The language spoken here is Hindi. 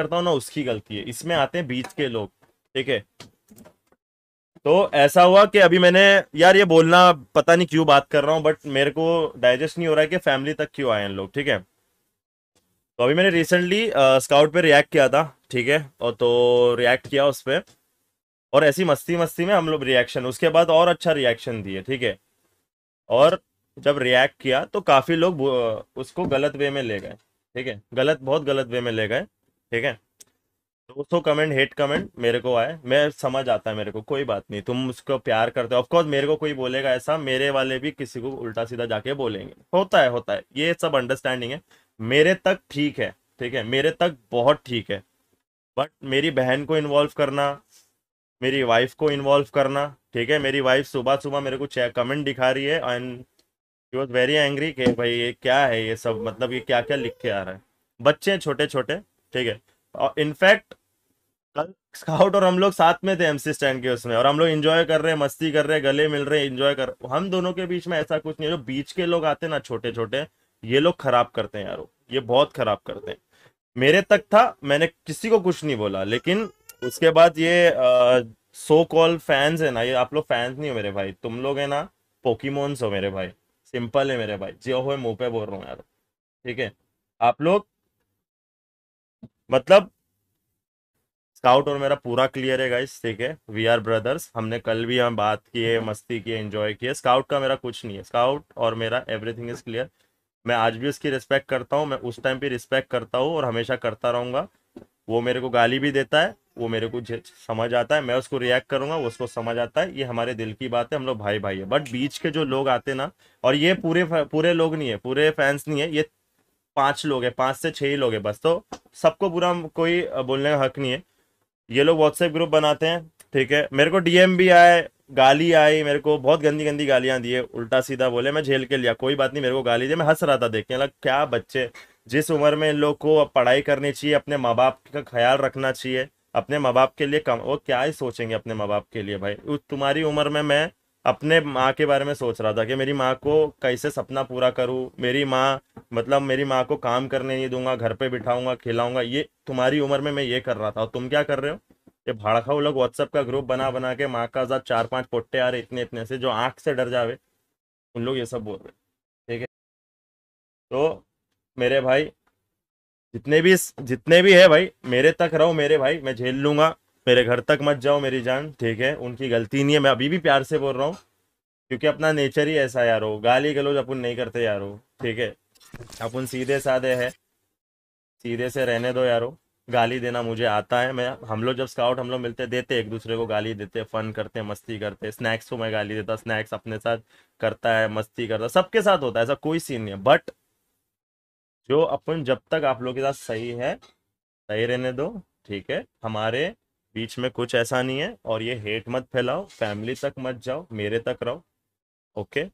करता हूँ ना उसकी गलती है इसमें आते हैं बीच के लोग ठीक है तो ऐसा हुआ कि अभी मैंने यार ये बोलना पता नहीं क्यों बात कर रहा हूँ बट मेरे को डाइजेस्ट नहीं हो रहा है कि फैमिली तक क्यों आए हैं लोग ठीक है तो अभी मैंने रिसेंटली स्काउट पे रिएक्ट किया था ठीक है और तो रिएक्ट किया उस पर और ऐसी मस्ती मस्ती में हम लोग रिएक्शन उसके बाद और अच्छा रिएक्शन दिए ठीक है और जब रिएक्ट किया तो काफ़ी लोग उसको गलत वे में ले गए ठीक है गलत बहुत गलत वे में ले गए ठीक है दोस्तों कमेंट हेट कमेंट मेरे को आए मैं समझ आता है मेरे को कोई बात नहीं तुम उसको प्यार करते हो ऑफकोर्स मेरे को कोई बोलेगा ऐसा मेरे वाले भी किसी को उल्टा सीधा जाके बोलेंगे होता है होता है ये सब अंडरस्टैंडिंग है मेरे तक ठीक है ठीक है मेरे तक बहुत ठीक है बट मेरी बहन को इन्वॉल्व करना मेरी वाइफ को इन्वॉल्व करना ठीक है मेरी वाइफ सुबह सुबह मेरे को चेक कमेंट दिखा रही है and you was very angry कि भाई ये क्या है ये सब मतलब ये क्या क्या लिख के आ रहा है बच्चे छोटे छोटे ठीक है और इनफैक्ट कल स्काउट और हम लोग साथ में थे एमसी स्टैंड के उसमें और हम लोग इंजॉय कर रहे हैं मस्ती कर रहे हैं गले मिल रहे हैं इंजॉय कर हम दोनों के बीच में ऐसा कुछ नहीं है जो बीच के लोग आते ना छोटे छोटे ये लोग खराब करते हैं यारो ये बहुत खराब करते हैं मेरे तक था मैंने किसी को कुछ नहीं बोला लेकिन उसके बाद ये सो कॉल फैंस है ना ये आप लोग फैंस नहीं हो मेरे भाई तुम लोग है ना पोकीमोन्स हो मेरे भाई सिंपल है मेरे भाई जो हो मुंह पे बोल रहा हूँ यार ठीक है आप लोग मतलब स्काउट और मेरा पूरा क्लियर है गाइस ठीक है वी आर ब्रदर्स हमने कल भी यहाँ बात की है मस्ती की है एंजॉय किए स्काउट का मेरा कुछ नहीं है स्काउट और मेरा एवरीथिंग इज क्लियर मैं आज भी उसकी रिस्पेक्ट करता हूँ मैं उस टाइम पे रिस्पेक्ट करता हूँ और हमेशा करता रहूंगा वो मेरे को गाली भी देता है वो मेरे को समझ आता है मैं उसको रिएक्ट करूंगा वो उसको समझ आता है ये हमारे दिल की बात है हम लोग भाई भाई है बट बीच के जो लोग आते ना और ये पूरे पूरे लोग नहीं है पूरे फैंस नहीं है ये पांच लोग हैं पांच से छह ही लोग हैं बस तो सबको बुरा कोई बोलने का हक नहीं है ये लोग व्हाट्सएप ग्रुप बनाते हैं ठीक है मेरे को डीएम भी आए गाली आई मेरे को बहुत गंदी गंदी गालियां दी उल्टा सीधा बोले मैं झेल के लिया कोई बात नहीं मेरे को गाली दी मैं हंस रहा था देख के लग मतलब क्या बच्चे जिस उम्र में इन लोग को अब पढ़ाई करनी चाहिए अपने माँ बाप का ख्याल रखना चाहिए अपने माँ बाप के लिए कम वो क्या ही सोचेंगे अपने माँ बाप के लिए भाई तुम्हारी उम्र में मैं अपने माँ के बारे में सोच रहा था कि मेरी माँ को कैसे सपना पूरा करूँ मेरी माँ मतलब मेरी माँ को काम करने नहीं दूंगा घर पे बिठाऊंगा खिलाऊंगा ये तुम्हारी उम्र में मैं ये कर रहा था और तुम क्या कर रहे हो ये भाड़खाऊ लोग व्हाट्सअप का ग्रुप बना बना के माँ का साथ चार पांच पोट्टे आ रहे इतने इतने से जो आंख से डर जावे उन लोग ये सब बोल रहे ठीक है तो मेरे भाई जितने भी जितने भी है भाई मेरे तक रहो मेरे भाई मैं झेल लूंगा मेरे घर तक मत जाओ मेरी जान ठीक है उनकी गलती नहीं है मैं अभी भी प्यार से बोल रहा हूँ क्योंकि अपना नेचर ही ऐसा यार हो गाली गलोज अपन नहीं करते यार हो ठीक है अपन सीधे साधे है सीधे से रहने दो यारो गाली देना मुझे आता है मैं हम लोग जब स्काउट हम लोग मिलते देते एक दूसरे को गाली देते फन करते मस्ती करते स्नैक्स को तो मैं गाली देता स्नैक्स अपने साथ करता है मस्ती करता सबके साथ होता है ऐसा कोई सीन नहीं है बट जो अपन जब तक आप लोग के साथ सही है सही रहने दो ठीक है हमारे बीच में कुछ ऐसा नहीं है और ये हेट मत फैलाओ फैमिली तक मत जाओ मेरे तक रहो ओके